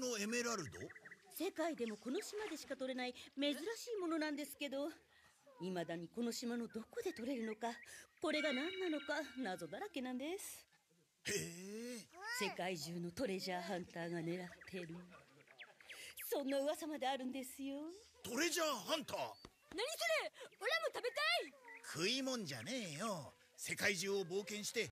のエメラルド世界でもこの島でしか取れない珍しいものなんですけど未だにこの島のどこで取れるのかこれが何なのか謎だらけなんですへえ世界中のトレジャーハンターが狙ってるそんな噂まであるんですよトレジャーハンター何それオラも食べたい食いもんじゃねえよ世界中を冒険して